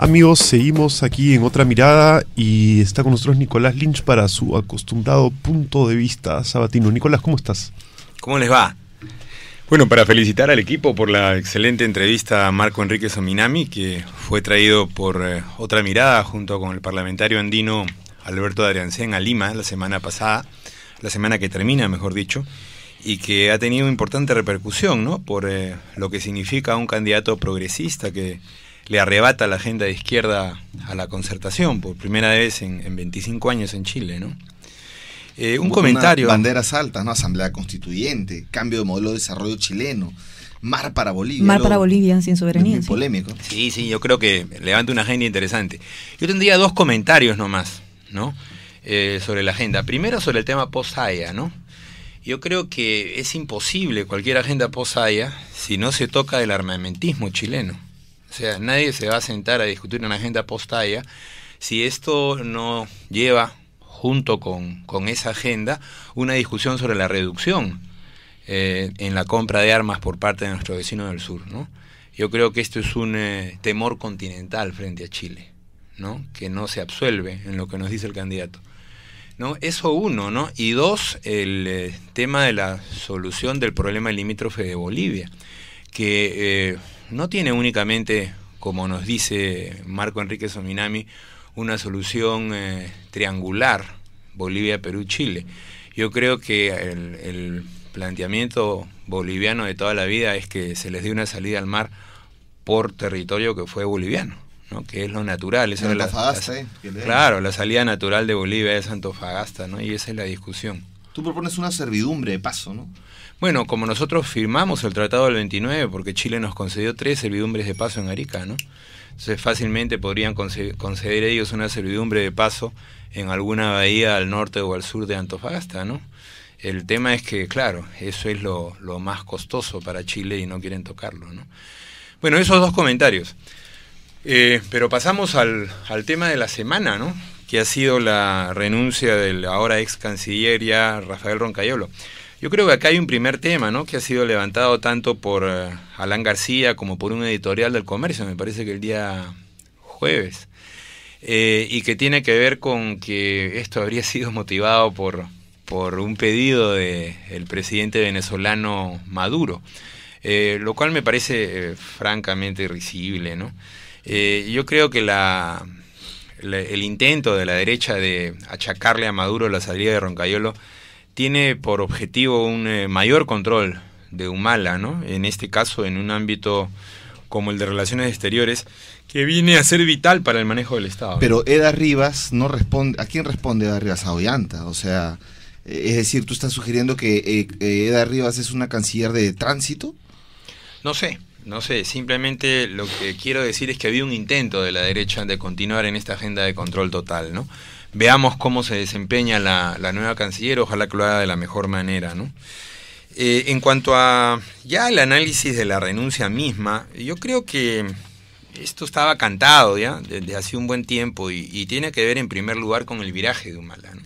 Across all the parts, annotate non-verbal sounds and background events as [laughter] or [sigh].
Amigos, seguimos aquí en otra mirada y está con nosotros Nicolás Lynch para su acostumbrado punto de vista sabatino. Nicolás, ¿cómo estás? ¿Cómo les va? Bueno, para felicitar al equipo por la excelente entrevista a Marco Enrique Sominami, que fue traído por eh, otra mirada junto con el parlamentario andino Alberto Adriancén a Lima la semana pasada, la semana que termina, mejor dicho, y que ha tenido importante repercusión, ¿no? Por eh, lo que significa un candidato progresista que le arrebata la agenda de izquierda a la concertación por primera vez en, 25 años en Chile, ¿no? Eh, un comentario. Banderas altas, ¿no? Asamblea Constituyente, cambio de modelo de desarrollo chileno, mar para Bolivia. Mar para Bolivia, sin soberanía. polémico. Sí, sí, yo creo que levanta una agenda interesante. Yo tendría dos comentarios nomás, ¿no? Eh, sobre la agenda. Primero sobre el tema posaya, ¿no? Yo creo que es imposible cualquier agenda posaya si no se toca el armamentismo chileno. O sea, nadie se va a sentar a discutir una agenda postalla si esto no lleva junto con, esa agenda una discusión sobre la reducción eh, en la compra de armas por parte de nuestro vecino del sur. ¿no? Yo creo que esto es un eh, temor continental frente a Chile, ¿no? que no se absuelve en lo que nos dice el candidato. ¿no? Eso uno, ¿no? Y dos, el eh, tema de la solución del problema limítrofe de Bolivia, que no tiene únicamente, como nos dice Marco Enrique Sominami, una solución eh, triangular, Bolivia, Perú, Chile. Yo creo que el, planteamiento boliviano de toda la vida es que se les dé una salida al mar por territorio que fue boliviano, ¿no? que es lo natural. Eh, claro, la salida natural de Bolivia es Antofagasta, ¿no? y esa es la discusión. Tú propones una servidumbre de paso, ¿no? Bueno, como nosotros firmamos el tratado del 29, porque Chile nos concedió tres servidumbres de paso en Arica, ¿no? Entonces fácilmente podrían conceder ellos una servidumbre de paso en alguna bahía al norte o al sur de Antofagasta, ¿no? El tema es que, claro, eso es lo, más costoso para Chile y no quieren tocarlo, ¿no? Bueno, esos dos comentarios. Eh, pero pasamos al, al, tema de la semana, ¿no? Que ha sido la renuncia del ahora ex canciller ya Rafael Roncayolo. Yo creo que acá hay un primer tema, ¿no? Que ha sido levantado tanto por eh, Alan García como por un editorial del comercio, me parece que el día jueves. Eh, y que tiene que ver con que esto habría sido motivado por, por un pedido del presidente venezolano Maduro, eh, lo cual me parece francamente irrisible. ¿no? yo creo que la, el intento de la derecha de achacarle a Maduro la salida de Roncayolo tiene por objetivo un eh, mayor control de Humala, ¿no? En este caso, en un ámbito como el de relaciones exteriores, que viene a ser vital para el manejo del Estado. Pero Eda Rivas no responde. ¿A quién responde Eda Rivas? A Ollanta. O sea, es decir, tú estás sugiriendo que eh, eh, Eda Rivas es una canciller de tránsito. No sé, no sé, simplemente lo que quiero decir es que había un intento de la derecha de continuar en esta agenda de control total, ¿no? veamos cómo se desempeña la, nueva canciller, ojalá que lo haga de la mejor manera, ¿no? Eh, en cuanto a ya el análisis de la renuncia misma, yo creo que esto estaba cantado ya desde hace un buen tiempo y, tiene que ver en primer lugar con el viraje de Humala. ¿no?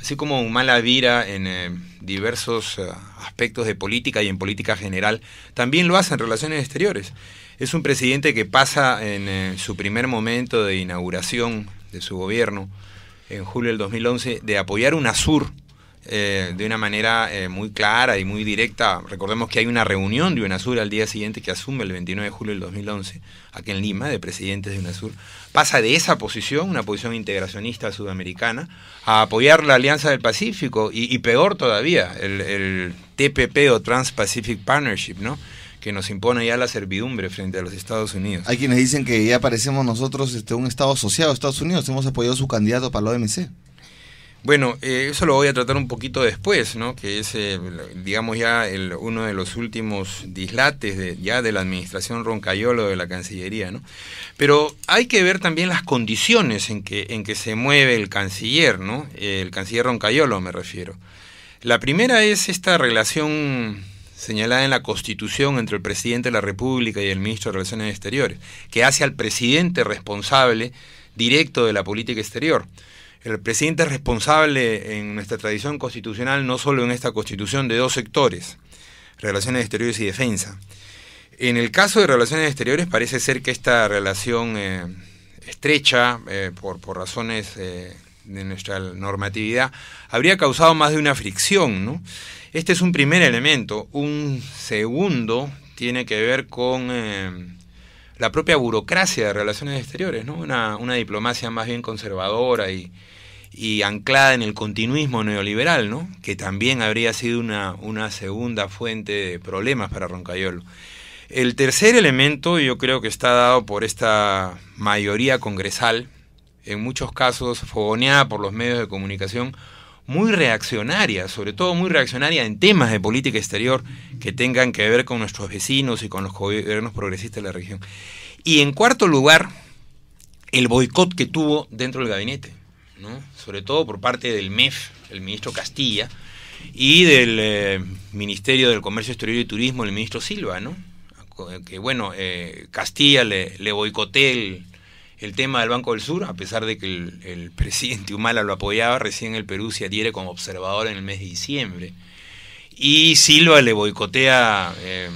Así como Humala vira en eh, diversos eh, aspectos de política y en política general, también lo hace en relaciones exteriores. Es un presidente que pasa en su primer momento de inauguración de su gobierno en julio del 2011 de apoyar UNASUR eh, de una manera eh, muy clara y muy directa. Recordemos que hay una reunión de UNASUR al día siguiente que asume el 29 de julio del 2011, aquí en Lima, de presidentes de UNASUR. Pasa de esa posición, una posición integracionista sudamericana, a apoyar la Alianza del Pacífico y, peor todavía, el, el TPP o Trans-Pacific Partnership, ¿no? que nos impone ya la servidumbre frente a los Estados Unidos. Hay quienes dicen que ya parecemos nosotros este, un Estado asociado a Estados Unidos, hemos apoyado su candidato para la OMC. Bueno, eh, eso lo voy a tratar un poquito después, ¿no? que es, eh, digamos, ya uno de los últimos dislates de, ya de la administración Roncayolo de la Cancillería. ¿no? Pero hay que ver también las condiciones en que, en que se mueve el canciller, ¿no? el canciller Roncayolo me refiero. La primera es esta relación señalada en la Constitución entre el presidente de la República y el ministro de Relaciones Exteriores, que hace al presidente responsable directo de la política exterior. El presidente es responsable en nuestra tradición constitucional, no solo en esta constitución, de dos sectores, relaciones exteriores y defensa. En el caso de relaciones exteriores parece ser que esta relación eh, estrecha, eh, por, razones eh, de nuestra normatividad, habría causado más de una fricción, ¿no? Este es un primer elemento. Un segundo tiene que ver con eh, la propia burocracia de relaciones exteriores, ¿no? una, diplomacia más bien conservadora y, anclada en el continuismo neoliberal, ¿no? que también habría sido una, una segunda fuente de problemas para Roncayolo. El tercer elemento yo creo que está dado por esta mayoría congresal, en muchos casos fogoneada por los medios de comunicación, muy reaccionaria, sobre todo muy reaccionaria en temas de política exterior que tengan que ver con nuestros vecinos y con los gobiernos progresistas de la región. Y en cuarto lugar, el boicot que tuvo dentro del gabinete, ¿no? sobre todo por parte del MEF, el ministro Castilla, y del eh, Ministerio del Comercio Exterior y Turismo, el ministro Silva, ¿no? que bueno, eh, Castilla le, le boicoté el, el tema del Banco del Sur, a pesar de que el, [laughs] presidente Humala lo apoyaba, recién el Perú se adhiere como observador en el mes de diciembre. Y Silva le boicotea, eh,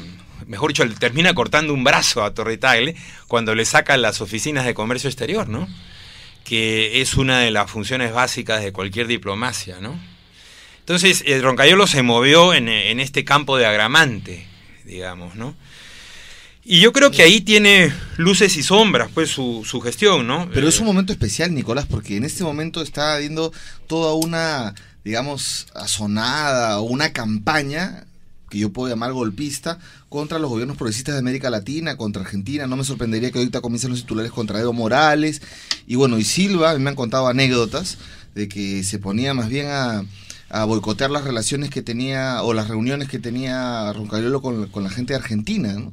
mejor dicho, le termina cortando un brazo a Torretagle cuando le saca las oficinas de comercio exterior, ¿no? Que es una de las funciones básicas de cualquier diplomacia, ¿no? Entonces, el eh, Roncayolo se movió en, en este campo de agramante, digamos, ¿no? Y yo creo que ahí tiene luces y sombras, pues, su, su gestión, ¿no? Pero es eh, un momento especial, Nicolás, porque en este momento está habiendo toda una, digamos, o una campaña que yo puedo llamar golpista, contra los gobiernos progresistas de América Latina, contra Argentina. No me sorprendería que ahorita comiencen los titulares contra Evo Morales. Y bueno, y Silva, me han contado anécdotas de que se ponía más bien a, a boicotear las relaciones que tenía o las reuniones que tenía Roncariolo con, con la gente de Argentina. ¿no?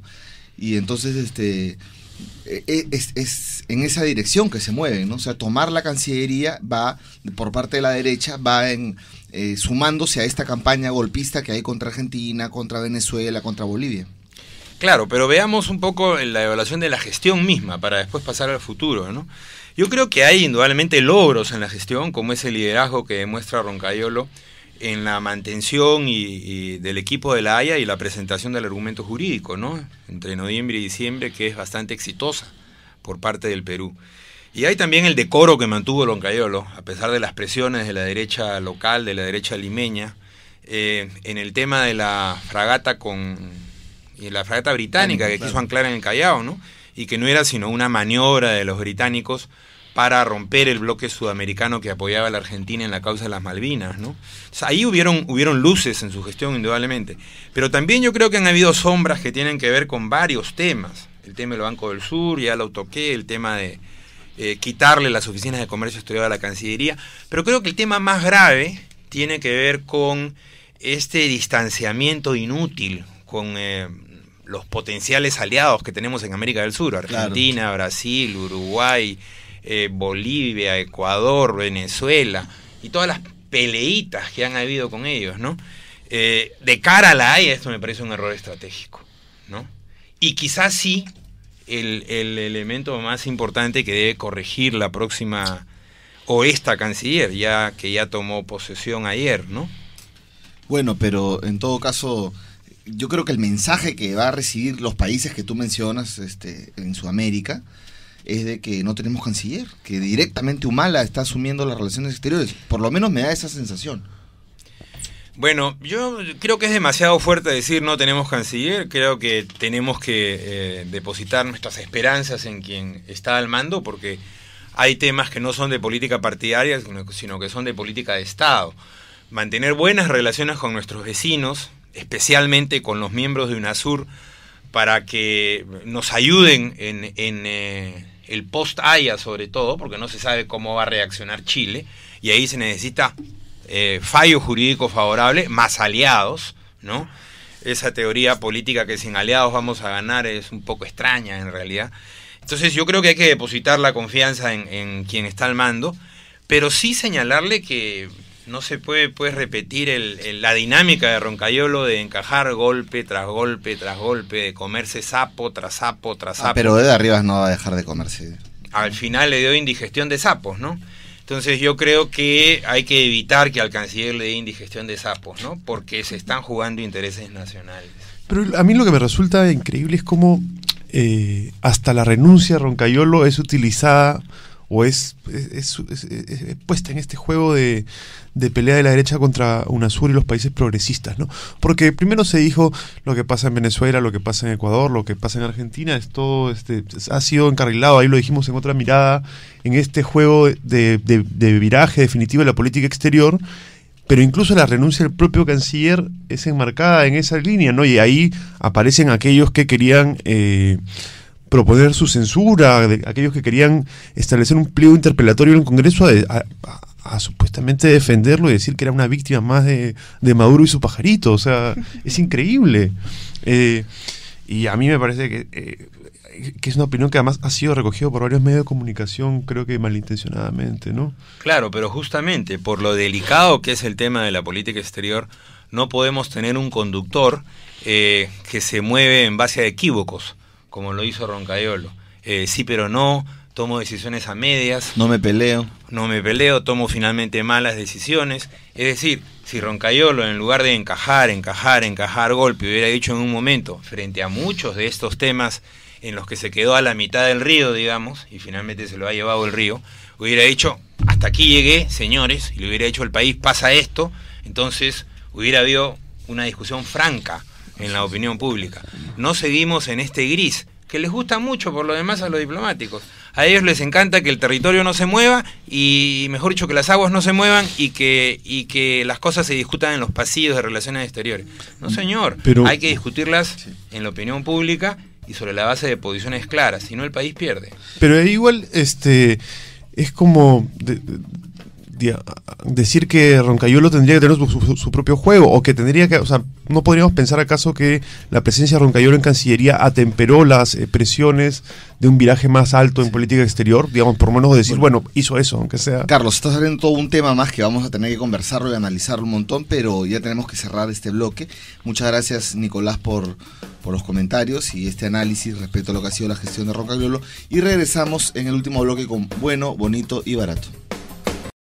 Y entonces, este, e, e, es, en esa dirección que se mueven, ¿no? O sea, tomar la Cancillería va, por parte de la derecha, va en, eh, sumándose a esta campaña golpista que hay contra Argentina, contra Venezuela, contra Bolivia. Claro, pero veamos un poco la evaluación de la gestión misma para después pasar al futuro, ¿no? Yo creo que hay indudablemente logros en la gestión, como ese liderazgo que demuestra Roncayolo en la mantención y, del equipo de la Haya y la presentación del argumento jurídico, ¿no? Entre noviembre y diciembre, que es bastante exitosa por parte del Perú. Y hay también el decoro que mantuvo Loncayolo, a pesar de las presiones de la derecha local, de la derecha limeña, eh, en el tema de la fragata con la fragata británica que quiso anclar en el Callao, ¿no? Y que no era sino una maniobra de los británicos para romper el bloque sudamericano que apoyaba a la Argentina en la causa de las Malvinas. ¿no? ahí hubieron, hubieron luces en su gestión, indudablemente. Pero también yo creo que han habido sombras que tienen que ver con varios temas. El tema del Banco del Sur, ya lo toqué, el tema de eh, quitarle las oficinas de comercio exterior a la Cancillería. Pero creo que el tema más grave tiene que ver con este distanciamiento inútil, con... Eh, los potenciales aliados que tenemos en América del Sur, Argentina, Brasil, Uruguay, eh, Bolivia, Ecuador, Venezuela y todas las peleitas que han habido con ellos, ¿no? Eh, de cara a la Haya, esto me parece un error estratégico, ¿no? Y quizás sí, el, elemento más importante que debe corregir la próxima o esta canciller, ya que ya tomó posesión ayer, ¿no? Bueno, pero en todo caso, yo creo que el mensaje que va a recibir los países que tú mencionas este, en Sudamérica es de que no tenemos canciller, que directamente Humala está asumiendo las relaciones exteriores. Por lo menos me da esa sensación. Bueno, yo creo que es demasiado fuerte decir no tenemos canciller, creo que tenemos que eh, depositar nuestras esperanzas en quien está al mando, porque hay temas que no son de política partidaria, sino que son de política de Estado. Mantener buenas relaciones con nuestros vecinos, especialmente con los miembros de UNASUR, para que nos ayuden en, eh, el post Haya sobre todo, porque no se sabe cómo va a reaccionar Chile, y ahí se necesita eh, fallo jurídico favorable más aliados, ¿no? Esa teoría política que sin aliados vamos a ganar es un poco extraña en realidad. Entonces yo creo que hay que depositar la confianza en quien está al mando, pero sí señalarle que no se puede pues, repetir la dinámica de Roncayolo de encajar golpe tras golpe tras golpe, de comerse sapo tras sapo tras ah, sapo. pero de arriba no va a dejar de comerse. Al final le dio indigestión de sapos, ¿no? Entonces yo creo que hay que evitar que al canciller le dé indigestión de sapos, ¿no? Porque se están jugando intereses nacionales. Pero a mí lo que me resulta increíble es cómo eh, hasta la renuncia de Roncayolo es utilizada o es, puesta en este juego de, pelea de la derecha contra UNASUR y los países progresistas, ¿no? Porque primero se dijo lo que pasa en Venezuela, lo que pasa en Ecuador, lo que pasa en Argentina, es todo, este, ha sido encarrilado, ahí lo dijimos en otra mirada, en este juego de, viraje definitivo de la política exterior, pero incluso la renuncia del propio canciller es enmarcada en esa línea, ¿no? Y ahí aparecen aquellos que querían... Eh, proponer su censura, de aquellos que querían establecer un pliego interpelatorio en el Congreso a, supuestamente defenderlo y decir que era una víctima más de, Maduro y su pajarito. O sea, [laughs] es increíble. Eh, y a mí me parece eh, que, es una opinión que además ha sido recogida por varios medios de comunicación, creo que malintencionadamente, ¿no? Claro, pero justamente por lo delicado que es el tema de la política exterior, no podemos tener un conductor eh, que se mueve en base a equívocos como lo hizo Roncaiolo. Eh, sí, pero no, tomo decisiones a medias. No me peleo. No me peleo, tomo finalmente malas decisiones. Es decir, si Roncaiolo, en lugar de encajar, encajar, encajar golpe, hubiera dicho en un momento, frente a muchos de estos temas en los que se quedó a la mitad del río, digamos, y finalmente se lo ha llevado el río, hubiera dicho, hasta aquí llegué, señores, y le hubiera dicho el país, pasa esto, entonces hubiera habido una discusión franca en la opinión pública. No seguimos en este gris, que les gusta mucho por lo demás a los diplomáticos. A ellos les encanta que el territorio no se mueva y, mejor dicho, que las aguas no se muevan y que, y que las cosas se discutan en los pasillos de relaciones exteriores. No, señor, hay que discutirlas en la opinión pública y sobre la base de posiciones claras, si no el país pierde. Pero igual, este, es como decir que Roncayolo tendría que tener su, propio juego o que tendría que, o sea, no podríamos pensar acaso que la presencia de Roncayolo en Cancillería atemperó las eh, presiones de un viraje más alto en política exterior, digamos, por lo menos decir, bueno, hizo eso, aunque sea. Carlos, está saliendo todo un tema más que vamos a tener que conversarlo y analizarlo un montón, pero ya tenemos que cerrar este bloque. Muchas gracias, Nicolás, por, por los comentarios y este análisis respecto a lo que ha sido la gestión de Roncayolo, y regresamos en el último bloque con bueno, bonito y barato.